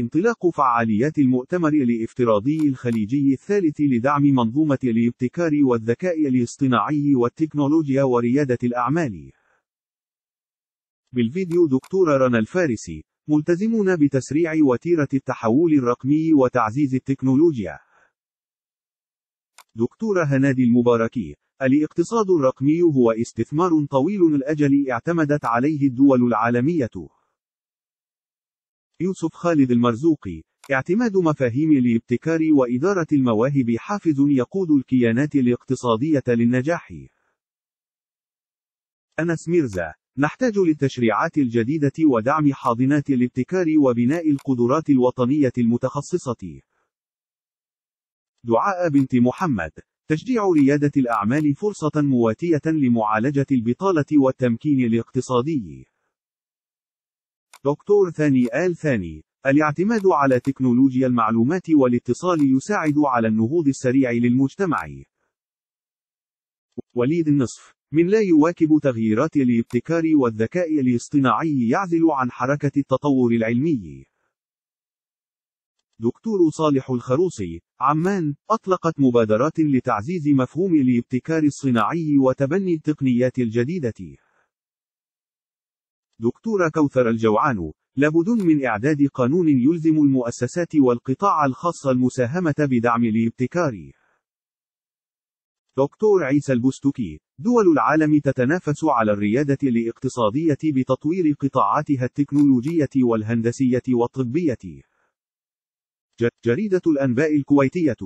انطلاق فعاليات المؤتمر الافتراضي الخليجي الثالث لدعم منظومة الابتكار والذكاء الاصطناعي والتكنولوجيا وريادة الأعمال. بالفيديو دكتورة رنا الفارسي، ملتزمون بتسريع وتيرة التحول الرقمي وتعزيز التكنولوجيا. دكتورة هنادي المباركي، الاقتصاد الرقمي هو استثمار طويل الأجل اعتمدت عليه الدول العالمية. يوسف خالد المرزوقي اعتماد مفاهيم الابتكار وإدارة المواهب حافز يقود الكيانات الاقتصادية للنجاح. أنس ميرزا نحتاج للتشريعات الجديدة ودعم حاضنات الابتكار وبناء القدرات الوطنية المتخصصة. دعاء بنت محمد تشجيع ريادة الأعمال فرصة مواتية لمعالجة البطالة والتمكين الاقتصادي. دكتور ثاني آل ثاني الاعتماد على تكنولوجيا المعلومات والاتصال يساعد على النهوض السريع للمجتمع وليد النصف من لا يواكب تغييرات الابتكار والذكاء الاصطناعي يعزل عن حركة التطور العلمي دكتور صالح الخروصي عمان أطلقت مبادرات لتعزيز مفهوم الابتكار الصناعي وتبني التقنيات الجديدة دكتورة كوثر الجوعان لابد من إعداد قانون يلزم المؤسسات والقطاع الخاص المساهمة بدعم الابتكار دكتور عيسى البستكي دول العالم تتنافس على الريادة الاقتصادية بتطوير قطاعاتها التكنولوجية والهندسية والطبية جريدة الأنباء الكويتية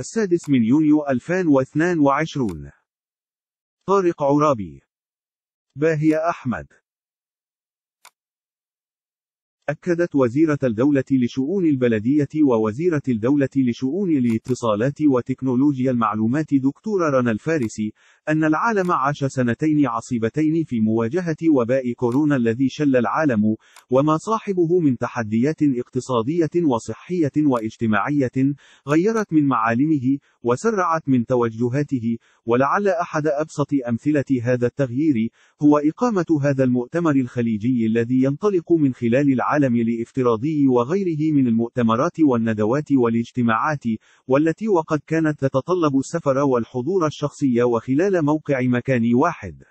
السادس من يونيو 2022 طارق عرابي باهية أحمد أكدت وزيرة الدولة لشؤون البلدية ووزيرة الدولة لشؤون الاتصالات وتكنولوجيا المعلومات دكتورة رنا الفارسي أن العالم عاش سنتين عصيبتين في مواجهة وباء كورونا الذي شل العالم، وما صاحبه من تحديات اقتصادية وصحية واجتماعية، غيرت من معالمه، وسرعت من توجهاته، ولعل أحد أبسط أمثلة هذا التغيير، هو إقامة هذا المؤتمر الخليجي الذي ينطلق من خلال العالم الافتراضي وغيره من المؤتمرات والندوات والاجتماعات، والتي وقد كانت تتطلب السفر والحضور الشخصي وخلال على موقع مكان واحد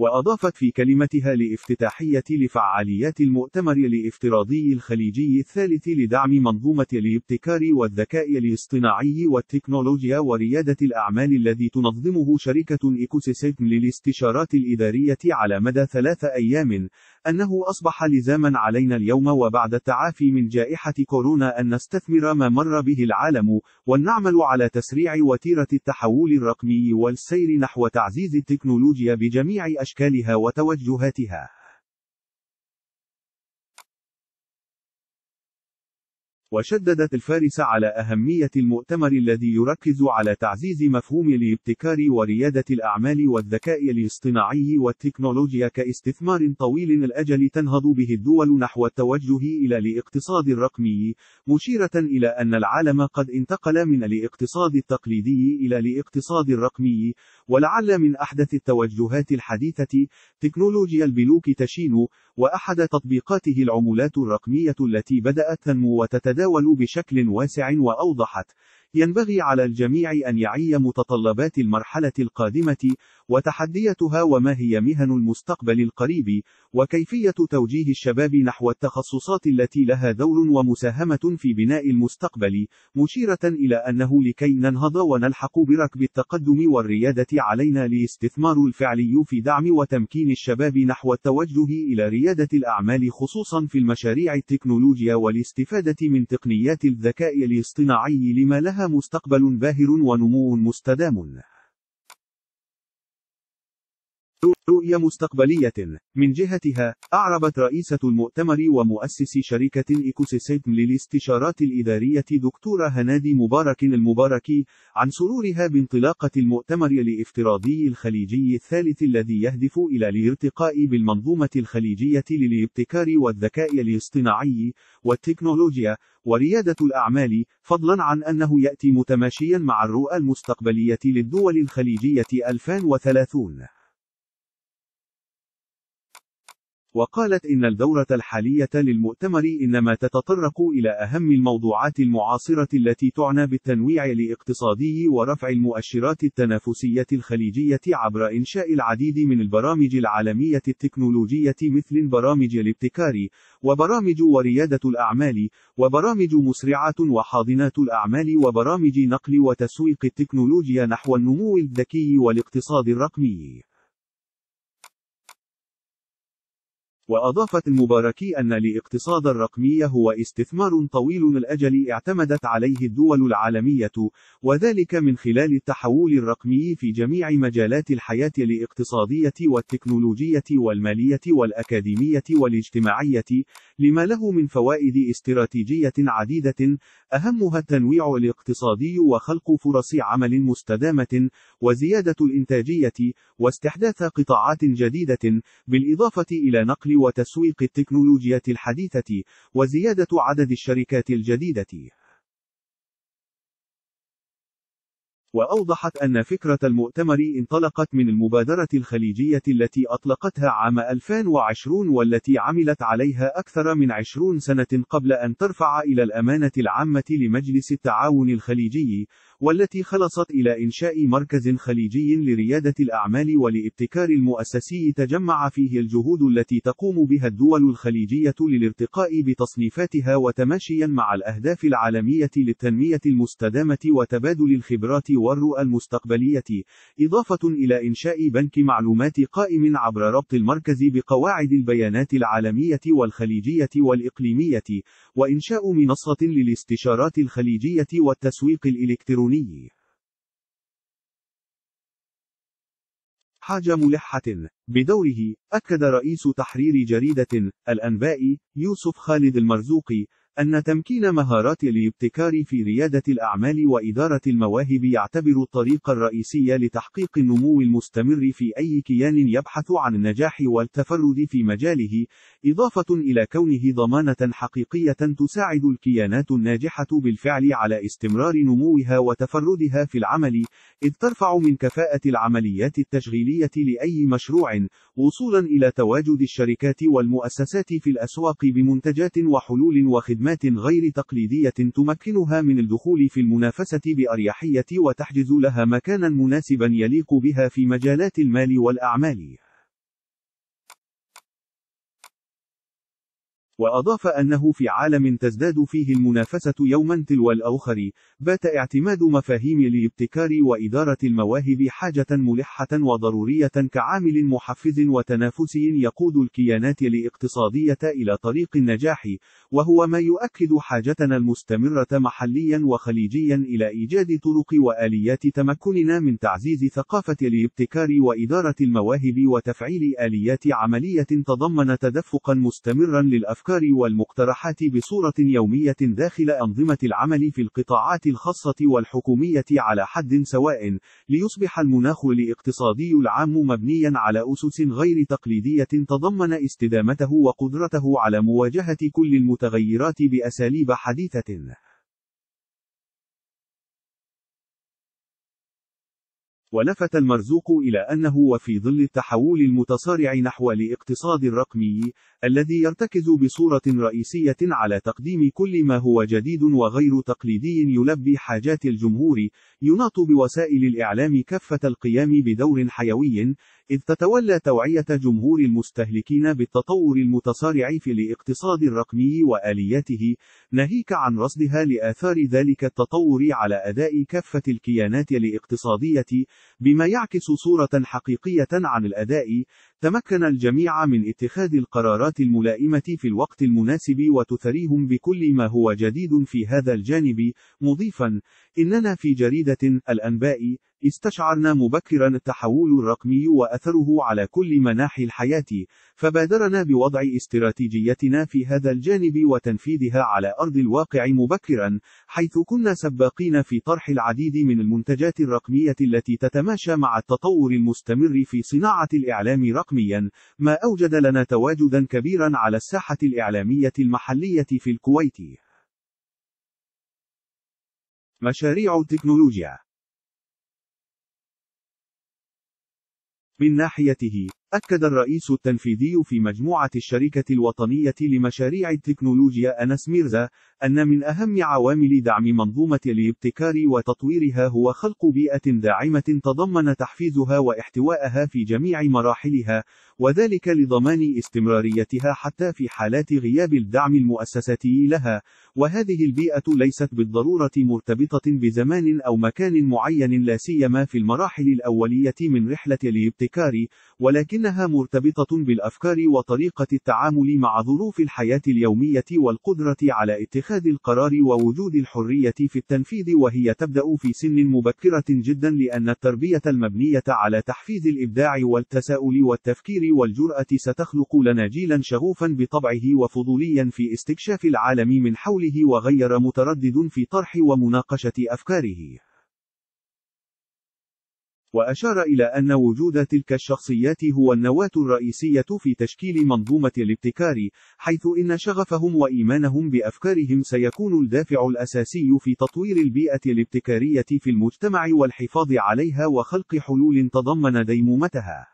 وأضافت في كلمتها لافتتاحية لفعاليات المؤتمر الافتراضي الخليجي الثالث لدعم منظومة الابتكار والذكاء الاصطناعي والتكنولوجيا وريادة الأعمال الذي تنظمه شركة إيكوسيستم للاستشارات الإدارية على مدى ثلاث أيام أنه أصبح لزاما علينا اليوم وبعد التعافي من جائحة كورونا أن نستثمر ما مر به العالم ونعمل على تسريع وتيرة التحول الرقمي والسير نحو تعزيز التكنولوجيا بجميع أشكالها وتوجهاتها وشددت الفارس على أهمية المؤتمر الذي يركز على تعزيز مفهوم الابتكار وريادة الأعمال والذكاء الاصطناعي والتكنولوجيا كاستثمار طويل الأجل تنهض به الدول نحو التوجه إلى الاقتصاد الرقمي، مشيرة إلى أن العالم قد انتقل من الاقتصاد التقليدي إلى الاقتصاد الرقمي، ولعل من أحدث التوجهات الحديثة تكنولوجيا البنوك تشينو، وأحد تطبيقاته العملات الرقمية التي بدأت تنمو وتتداول تتداول بشكل واسع وأوضحت ينبغي على الجميع أن يعي متطلبات المرحلة القادمة وتحدياتها وما هي مهن المستقبل القريب وكيفية توجيه الشباب نحو التخصصات التي لها دور ومساهمة في بناء المستقبل مشيرة إلى أنه لكي ننهض ونلحق بركب التقدم والريادة علينا الاستثمار الفعلي في دعم وتمكين الشباب نحو التوجه إلى ريادة الأعمال خصوصا في المشاريع التكنولوجيا والاستفادة من تقنيات الذكاء الاصطناعي لما لها مستقبل باهر ونمو مستدام رؤية مستقبلية من جهتها أعربت رئيسة المؤتمر ومؤسس شركة إيكوسيسيتم للاستشارات الإدارية دكتورة هنادي مبارك المباركي عن سرورها بانطلاقة المؤتمر الافتراضي الخليجي الثالث الذي يهدف إلى الارتقاء بالمنظومة الخليجية للابتكار والذكاء الاصطناعي والتكنولوجيا وريادة الأعمال فضلا عن أنه يأتي متماشيا مع الرؤى المستقبلية للدول الخليجية 2030 وقالت إن الدورة الحالية للمؤتمر إنما تتطرق إلى أهم الموضوعات المعاصرة التي تعنى بالتنويع الاقتصادي ورفع المؤشرات التنافسية الخليجية عبر إنشاء العديد من البرامج العالمية التكنولوجية مثل برامج الابتكار، وبرامج وريادة الأعمال، وبرامج مسرعة وحاضنات الأعمال وبرامج نقل وتسويق التكنولوجيا نحو النمو الذكي والاقتصاد الرقمي. وأضافت المباركي أن الاقتصاد الرقمي هو استثمار طويل الأجل اعتمدت عليه الدول العالمية، وذلك من خلال التحول الرقمي في جميع مجالات الحياة الاقتصادية والتكنولوجية والمالية والأكاديمية والاجتماعية، لما له من فوائد استراتيجية عديدة، أهمها التنويع الاقتصادي وخلق فرص عمل مستدامة، وزيادة الإنتاجية، واستحداث قطاعات جديدة، بالإضافة إلى نقل وتسويق التكنولوجيا الحديثة وزيادة عدد الشركات الجديدة. وأوضحت أن فكرة المؤتمر انطلقت من المبادرة الخليجية التي أطلقتها عام 2020 والتي عملت عليها أكثر من 20 سنة قبل أن ترفع إلى الأمانة العامة لمجلس التعاون الخليجي، والتي خلصت إلى إنشاء مركز خليجي لريادة الأعمال ولابتكار المؤسسي تجمع فيه الجهود التي تقوم بها الدول الخليجية للارتقاء بتصنيفاتها وتماشيا مع الأهداف العالمية للتنمية المستدامة وتبادل الخبرات والرؤى المستقبلية، إضافة إلى إنشاء بنك معلومات قائم عبر ربط المركز بقواعد البيانات العالمية والخليجية والإقليمية، وإنشاء منصة للاستشارات الخليجية والتسويق الإلكتروني الإلكتروني حاجة ملحة بدوره أكد رئيس تحرير جريدة الأنباء يوسف خالد المرزوقي أن تمكين مهارات الابتكار في ريادة الأعمال وإدارة المواهب يعتبر الطريق الرئيسي لتحقيق النمو المستمر في أي كيان يبحث عن النجاح والتفرد في مجاله، إضافة إلى كونه ضمانة حقيقية تساعد الكيانات الناجحة بالفعل على استمرار نموها وتفردها في العمل، إذ ترفع من كفاءة العمليات التشغيلية لأي مشروع، وصولا إلى تواجد الشركات والمؤسسات في الأسواق بمنتجات وحلول وخدمات خدمات غير تقليدية تمكنها من الدخول في المنافسة بأريحية وتحجز لها مكانا مناسبا يليق بها في مجالات المال والأعمال. وأضاف أنه في عالم تزداد فيه المنافسة يوما تلو الآخر، بات اعتماد مفاهيم الابتكار وإدارة المواهب حاجة ملحة وضرورية كعامل محفز وتنافسي يقود الكيانات الاقتصادية إلى طريق النجاح، وهو ما يؤكد حاجتنا المستمرة محليا وخليجيا إلى إيجاد طرق وآليات تمكننا من تعزيز ثقافة الابتكار وإدارة المواهب وتفعيل آليات عملية تضمن تدفقا مستمرا للأفكار الأفكار والمقترحات بصورة يومية داخل أنظمة العمل في القطاعات الخاصة والحكومية على حد سواء، ليصبح المناخ الاقتصادي العام مبنيا على أسس غير تقليدية تضمن استدامته وقدرته على مواجهة كل المتغيرات بأساليب حديثة. ولفت المرزوق إلى أنه وفي ظل التحول المتصارع نحو الاقتصاد الرقمي، الذي يرتكز بصورة رئيسية على تقديم كل ما هو جديد وغير تقليدي يلبي حاجات الجمهور، يناط بوسائل الإعلام كافة القيام بدور حيوي، إذ تتولى توعية جمهور المستهلكين بالتطور المتسارع في الاقتصاد الرقمي وآلياته، ناهيك عن رصدها لآثار ذلك التطور على أداء كافة الكيانات الاقتصادية، بما يعكس صورة حقيقية عن الأداء، تمكن الجميع من اتخاذ القرارات الملائمة في الوقت المناسب وتثريهم بكل ما هو جديد في هذا الجانب، مضيفا: إننا في جريدة الأنباء استشعرنا مبكرا التحول الرقمي وأثره على كل مناحي الحياة، فبادرنا بوضع استراتيجيتنا في هذا الجانب وتنفيذها على أرض الواقع مبكرا، حيث كنا سباقين في طرح العديد من المنتجات الرقمية التي تتماشى مع التطور المستمر في صناعة الإعلام رقميا، ما أوجد لنا تواجدا كبيرا على الساحة الإعلامية المحلية في الكويت. مشاريع التكنولوجيا من ناحيته أكد الرئيس التنفيذي في مجموعة الشركة الوطنية لمشاريع التكنولوجيا أنس ميرزا أن من أهم عوامل دعم منظومة الابتكار وتطويرها هو خلق بيئة داعمة تضمن تحفيزها واحتوائها في جميع مراحلها، وذلك لضمان استمراريتها حتى في حالات غياب الدعم المؤسساتي لها، وهذه البيئة ليست بالضرورة مرتبطة بزمان أو مكان معين لا سيما في المراحل الأولية من رحلة الابتكار، ولكن إنها مرتبطة بالأفكار وطريقة التعامل مع ظروف الحياة اليومية والقدرة على اتخاذ القرار ووجود الحرية في التنفيذ وهي تبدأ في سن مبكرة جدا لأن التربية المبنية على تحفيز الإبداع والتساؤل والتفكير والجرأة ستخلق لنا جيلا شغوفا بطبعه وفضوليا في استكشاف العالم من حوله وغير متردد في طرح ومناقشة أفكاره وأشار إلى أن وجود تلك الشخصيات هو النواة الرئيسية في تشكيل منظومة الابتكار، حيث إن شغفهم وإيمانهم بأفكارهم سيكون الدافع الأساسي في تطوير البيئة الابتكارية في المجتمع والحفاظ عليها وخلق حلول تضمن ديمومتها.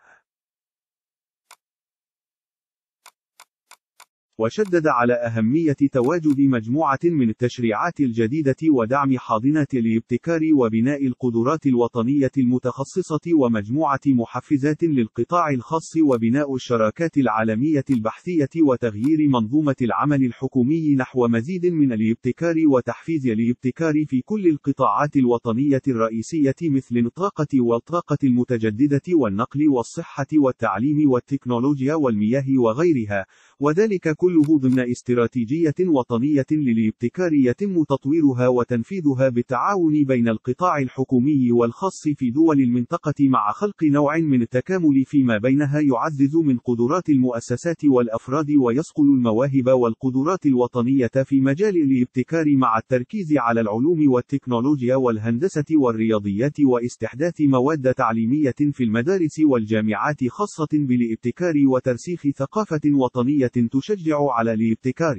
وشدد على أهمية تواجد مجموعة من التشريعات الجديدة ودعم حاضنة الابتكار وبناء القدرات الوطنية المتخصصة ومجموعة محفزات للقطاع الخاص وبناء الشراكات العالمية البحثية وتغيير منظومة العمل الحكومي نحو مزيد من الابتكار وتحفيز الابتكار في كل القطاعات الوطنية الرئيسية مثل الطاقة والطاقة المتجددة والنقل والصحة والتعليم والتكنولوجيا والمياه وغيرها وذلك كله ضمن استراتيجية وطنية للابتكار يتم تطويرها وتنفيذها بالتعاون بين القطاع الحكومي والخاص في دول المنطقة مع خلق نوع من التكامل فيما بينها يعزز من قدرات المؤسسات والأفراد ويصقل المواهب والقدرات الوطنية في مجال الابتكار مع التركيز على العلوم والتكنولوجيا والهندسة والرياضيات واستحداث مواد تعليمية في المدارس والجامعات خاصة بالابتكار وترسيخ ثقافة وطنية تشجع على الابتكار.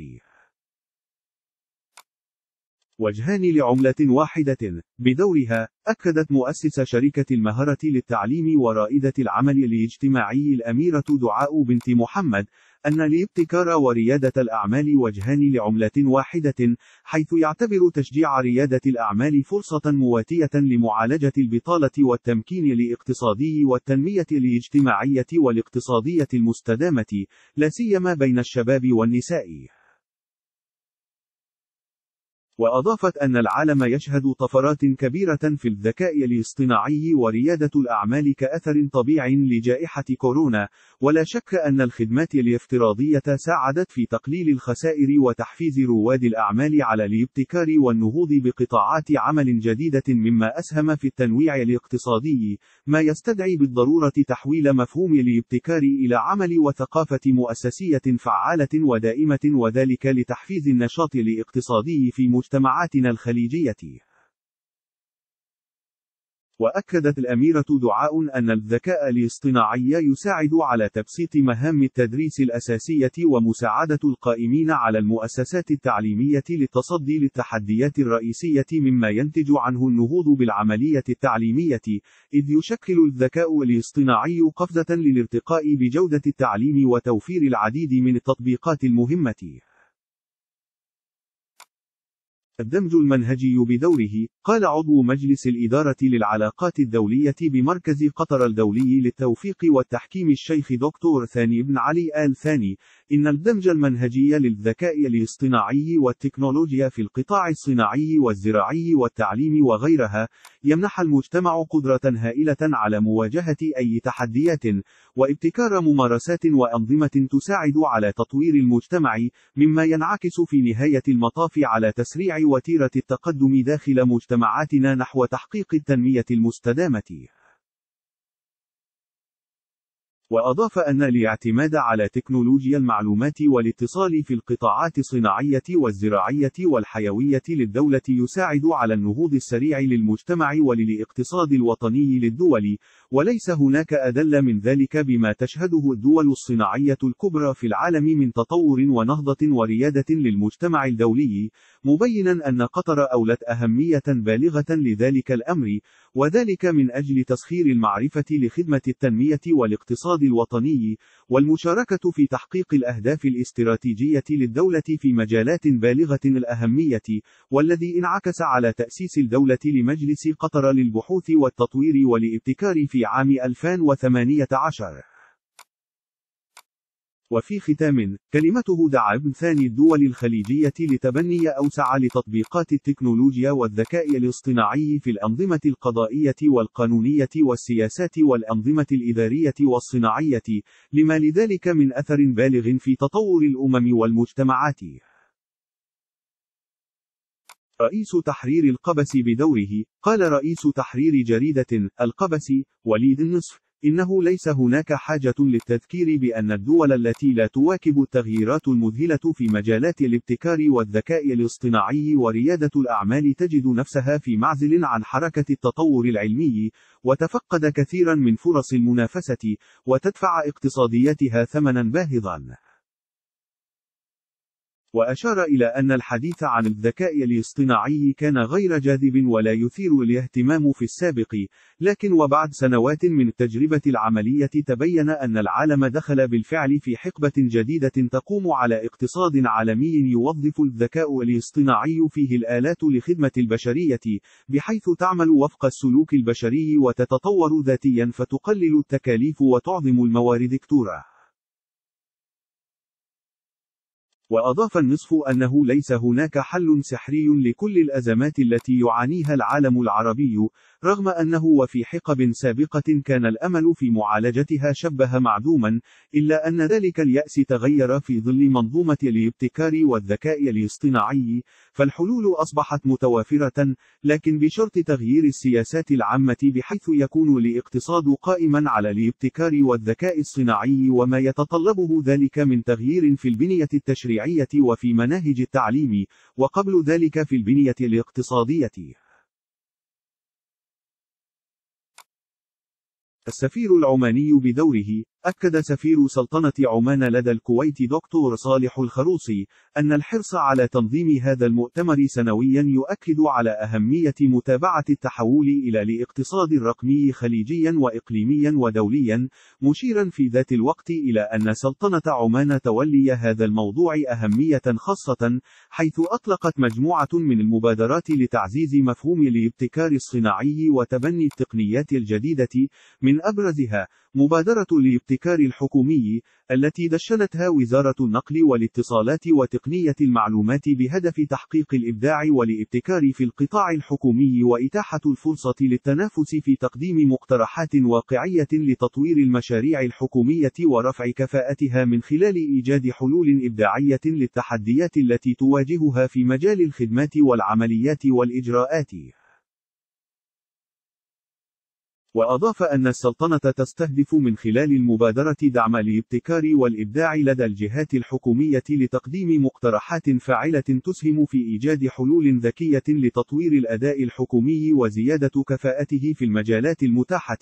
وجهان لعملة واحدة، بدورها، أكدت مؤسسة شركة المهرة للتعليم ورائدة العمل الاجتماعي الأميرة دعاء بنت محمد أن الابتكار وريادة الأعمال وجهان لعملة واحدة، حيث يعتبر تشجيع ريادة الأعمال فرصة مواتية لمعالجة البطالة والتمكين الاقتصادي والتنمية الاجتماعية والاقتصادية المستدامة، لا سيما بين الشباب والنساء. وأضافت أن العالم يشهد طفرات كبيرة في الذكاء الاصطناعي وريادة الأعمال كأثر طبيعي لجائحة كورونا، ولا شك أن الخدمات الافتراضية ساعدت في تقليل الخسائر وتحفيز رواد الأعمال على الابتكار والنهوض بقطاعات عمل جديدة مما أسهم في التنويع الاقتصادي، ما يستدعي بالضرورة تحويل مفهوم الابتكار إلى عمل وثقافة مؤسسية فعالة ودائمة وذلك لتحفيز النشاط الاقتصادي في مجتمع مجتمعاتنا الخليجية. وأكدت الأميرة دعاء أن الذكاء الاصطناعي يساعد على تبسيط مهام التدريس الأساسية ومساعدة القائمين على المؤسسات التعليمية للتصدي للتحديات الرئيسية مما ينتج عنه النهوض بالعملية التعليمية، إذ يشكل الذكاء الاصطناعي قفزة للارتقاء بجودة التعليم وتوفير العديد من التطبيقات المهمة. الدمج المنهجي بدوره، قال عضو مجلس الإدارة للعلاقات الدولية بمركز قطر الدولي للتوفيق والتحكيم الشيخ دكتور ثاني بن علي آل ثاني، إن الدمج المنهجي للذكاء الاصطناعي والتكنولوجيا في القطاع الصناعي والزراعي والتعليم وغيرها يمنح المجتمع قدرة هائلة على مواجهة أي تحديات وابتكار ممارسات وأنظمة تساعد على تطوير المجتمع مما ينعكس في نهاية المطاف على تسريع وتيرة التقدم داخل مجتمعاتنا نحو تحقيق التنمية المستدامة وأضاف أن الاعتماد على تكنولوجيا المعلومات والاتصال في القطاعات الصناعية والزراعية والحيوية للدولة يساعد على النهوض السريع للمجتمع وللاقتصاد الوطني للدول، وليس هناك أدل من ذلك بما تشهده الدول الصناعية الكبرى في العالم من تطور ونهضة وريادة للمجتمع الدولي، مبينا أن قطر أولت أهمية بالغة لذلك الأمر، وذلك من أجل تسخير المعرفة لخدمة التنمية والاقتصاد الوطني، والمشاركة في تحقيق الأهداف الاستراتيجية للدولة في مجالات بالغة الأهمية، والذي انعكس على تأسيس الدولة لمجلس قطر للبحوث والتطوير والابتكار في عام 2018. وفي ختام كلمته دعا ابن ثاني الدول الخليجية لتبني أوسع لتطبيقات التكنولوجيا والذكاء الاصطناعي في الأنظمة القضائية والقانونية والسياسات والأنظمة الإدارية والصناعية لما لذلك من أثر بالغ في تطور الأمم والمجتمعات رئيس تحرير القبس بدوره قال رئيس تحرير جريدة القبس وليد النصف إنه ليس هناك حاجة للتذكير بأن الدول التي لا تواكب التغييرات المذهلة في مجالات الابتكار والذكاء الاصطناعي وريادة الأعمال تجد نفسها في معزل عن حركة التطور العلمي، وتفقد كثيرا من فرص المنافسة، وتدفع اقتصادياتها ثمنا باهظا. وأشار إلى أن الحديث عن الذكاء الاصطناعي كان غير جاذب ولا يثير الاهتمام في السابق، لكن وبعد سنوات من التجربة العملية تبين أن العالم دخل بالفعل في حقبة جديدة تقوم على اقتصاد عالمي يوظف الذكاء الاصطناعي فيه الآلات لخدمة البشرية، بحيث تعمل وفق السلوك البشري وتتطور ذاتيا فتقلل التكاليف وتعظم الموارد كتوره. وأضاف النصف أنه ليس هناك حل سحري لكل الأزمات التي يعانيها العالم العربي، رغم أنه وفي حقب سابقة كان الأمل في معالجتها شبه معدوما إلا أن ذلك اليأس تغير في ظل منظومة الابتكار والذكاء الاصطناعي فالحلول أصبحت متوافرة لكن بشرط تغيير السياسات العامة بحيث يكون الاقتصاد قائما على الابتكار والذكاء الصناعي وما يتطلبه ذلك من تغيير في البنية التشريعية وفي مناهج التعليم وقبل ذلك في البنية الاقتصادية السفير العماني بدوره أكد سفير سلطنة عمان لدى الكويت دكتور صالح الخروصي أن الحرص على تنظيم هذا المؤتمر سنويا يؤكد على أهمية متابعة التحول إلى الاقتصاد الرقمي خليجيا وإقليميا ودوليا مشيرا في ذات الوقت إلى أن سلطنة عمان تولي هذا الموضوع أهمية خاصة حيث أطلقت مجموعة من المبادرات لتعزيز مفهوم الابتكار الصناعي وتبني التقنيات الجديدة من أبرزها مبادرة الابتكار الحكومي التي دشنتها وزارة النقل والاتصالات وتقنية المعلومات بهدف تحقيق الإبداع والابتكار في القطاع الحكومي وإتاحة الفرصة للتنافس في تقديم مقترحات واقعية لتطوير المشاريع الحكومية ورفع كفاءتها من خلال إيجاد حلول إبداعية للتحديات التي تواجهها في مجال الخدمات والعمليات والإجراءات وأضاف أن السلطنة تستهدف من خلال المبادرة دعم الابتكار والإبداع لدى الجهات الحكومية لتقديم مقترحات فاعلة تسهم في إيجاد حلول ذكية لتطوير الأداء الحكومي وزيادة كفاءته في المجالات المتاحة،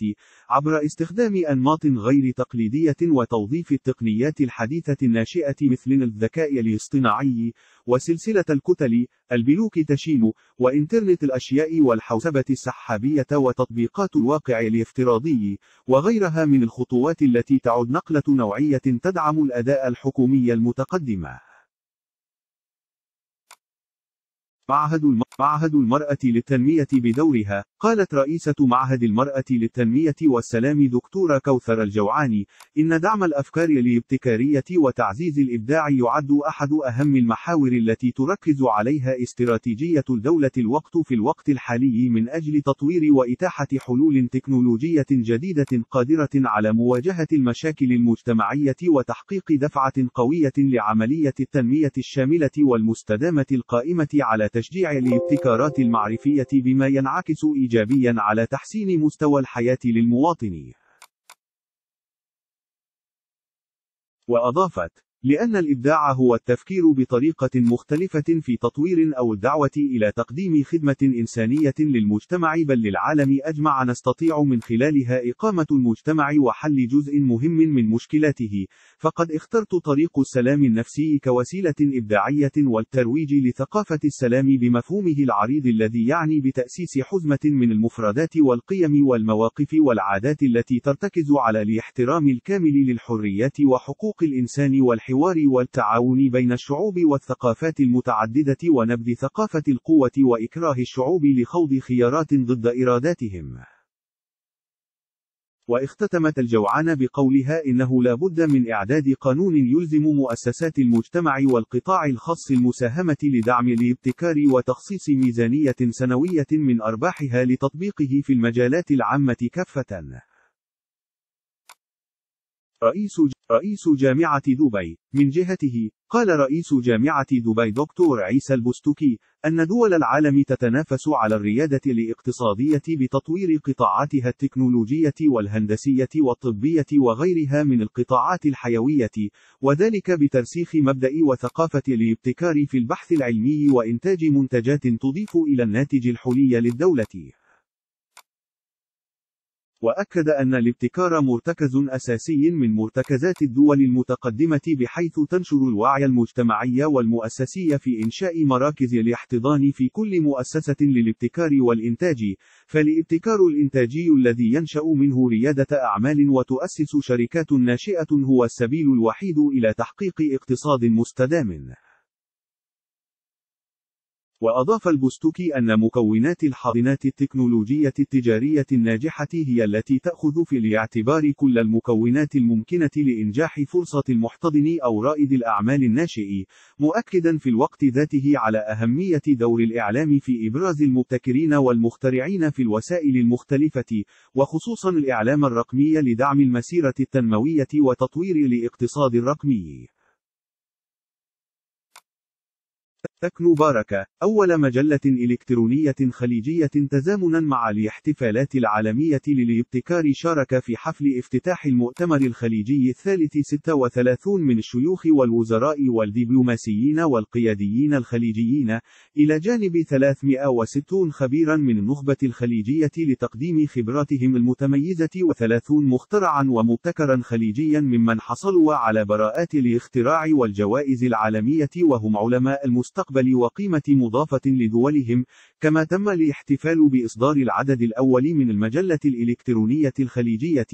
عبر استخدام أنماط غير تقليدية وتوظيف التقنيات الحديثة الناشئة مثل الذكاء الاصطناعي، وسلسلة الكتل، البنوك تشين، وإنترنت الأشياء والحوسبة السحابية وتطبيقات الواقع الافتراضي، وغيرها من الخطوات التي تعد نقلة نوعية تدعم الأداء الحكومي المتقدمة. معهد معهد المرأة للتنمية بدورها قالت رئيسة معهد المرأة للتنمية والسلام دكتورة كوثر الجوعاني إن دعم الأفكار الابتكارية وتعزيز الإبداع يعد أحد أهم المحاور التي تركز عليها استراتيجية الدولة الوقت في الوقت الحالي من أجل تطوير وإتاحة حلول تكنولوجية جديدة قادرة على مواجهة المشاكل المجتمعية وتحقيق دفعة قوية لعملية التنمية الشاملة والمستدامة القائمة على وتشجيع الابتكارات المعرفية بما ينعكس إيجابيا على تحسين مستوى الحياة للمواطن. وأضافت: لأن الإبداع هو التفكير بطريقة مختلفة في تطوير أو الدعوة إلى تقديم خدمة إنسانية للمجتمع بل للعالم أجمع نستطيع من خلالها إقامة المجتمع وحل جزء مهم من مشكلاته، فقد اخترت طريق السلام النفسي كوسيلة إبداعية والترويج لثقافة السلام بمفهومه العريض الذي يعني بتأسيس حزمة من المفردات والقيم والمواقف والعادات التي ترتكز على الاحترام الكامل للحريات وحقوق الإنسان والحرية الحوار والتعاون بين الشعوب والثقافات المتعددة ونبذ ثقافة القوة وإكراه الشعوب لخوض خيارات ضد إراداتهم. واختتمت الجوعان بقولها إنه لا بد من إعداد قانون يلزم مؤسسات المجتمع والقطاع الخاص المساهمة لدعم الابتكار وتخصيص ميزانية سنوية من أرباحها لتطبيقه في المجالات العامة كافةً. رئيس رئيس جامعة دبي من جهته قال رئيس جامعة دبي دكتور عيسى البستكي أن دول العالم تتنافس على الريادة الاقتصادية بتطوير قطاعاتها التكنولوجية والهندسية والطبية وغيرها من القطاعات الحيوية وذلك بترسيخ مبدأ وثقافة الابتكار في البحث العلمي وإنتاج منتجات تضيف إلى الناتج الحلي للدولة وأكد أن الابتكار مرتكز أساسي من مرتكزات الدول المتقدمة بحيث تنشر الوعي المجتمعي والمؤسسي في إنشاء مراكز الاحتضان في كل مؤسسة للابتكار والإنتاج، فالابتكار الإنتاجي الذي ينشأ منه ريادة أعمال وتؤسس شركات ناشئة هو السبيل الوحيد إلى تحقيق اقتصاد مستدام. وأضاف البستوكي أن مكونات الحاضنات التكنولوجية التجارية الناجحة هي التي تأخذ في الاعتبار كل المكونات الممكنة لإنجاح فرصة المحتضن أو رائد الأعمال الناشئ، مؤكدا في الوقت ذاته على أهمية دور الإعلام في إبراز المبتكرين والمخترعين في الوسائل المختلفة، وخصوصا الإعلام الرقمي لدعم المسيرة التنموية وتطوير الاقتصاد الرقمي. تكنو باركة أول مجلة إلكترونية خليجية تزامنا مع الاحتفالات العالمية للابتكار شارك في حفل افتتاح المؤتمر الخليجي الثالث 36 من الشيوخ والوزراء والدبلوماسيين والقياديين الخليجيين إلى جانب 360 خبيرا من النخبة الخليجية لتقديم خبراتهم المتميزة و30 مخترعا ومبتكرا خليجيا ممن حصلوا على براءات الاختراع والجوائز العالمية وهم علماء المستقبل المستقبل وقيمة مضافة لدولهم، كما تم الاحتفال بإصدار العدد الأول من المجلة الإلكترونية الخليجية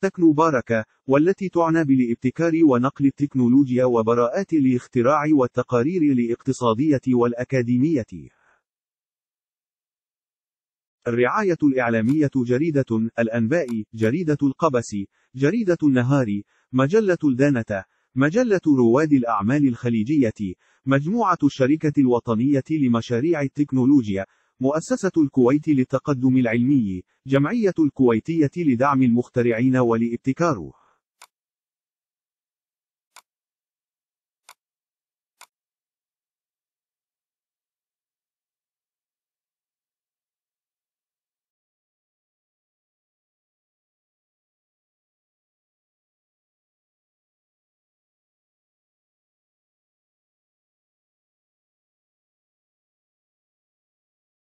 تكنو باركة، والتي تعنى بالابتكار ونقل التكنولوجيا وبراءات الاختراع والتقارير الاقتصادية والأكاديمية. الرعاية الإعلامية جريدة الأنباء، جريدة القبس، جريدة النهار، مجلة الدانة، مجلة رواد الأعمال الخليجية، مجموعة الشركة الوطنية لمشاريع التكنولوجيا مؤسسة الكويت للتقدم العلمي جمعية الكويتية لدعم المخترعين ولابتكاره.